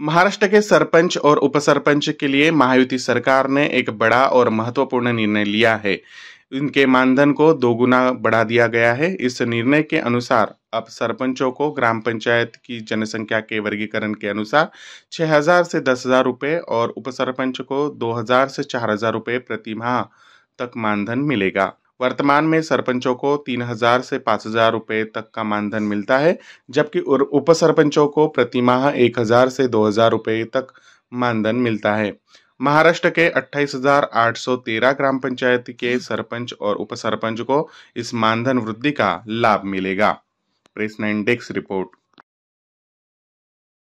महाराष्ट्र के सरपंच और उपसरपंच के लिए महायुति सरकार ने एक बड़ा और महत्वपूर्ण निर्णय लिया है इनके मानधन को दोगुना बढ़ा दिया गया है इस निर्णय के अनुसार अब सरपंचों को ग्राम पंचायत की जनसंख्या के वर्गीकरण के अनुसार 6000 से 10000 रुपये और उपसरपंच को 2000 से 4000 रुपये प्रति माह तक मानधन मिलेगा वर्तमान में सरपंचों को तीन हजार से पाँच हजार रुपये तक का मानधन मिलता है जबकि उप सरपंचों को प्रति माह एक हजार से दो हजार रुपये तक मानधन मिलता है महाराष्ट्र के 28,813 ग्राम पंचायत के सरपंच और उप सरपंच को इस मानधन वृद्धि का लाभ मिलेगा प्रेस नाइन डेस्क रिपोर्ट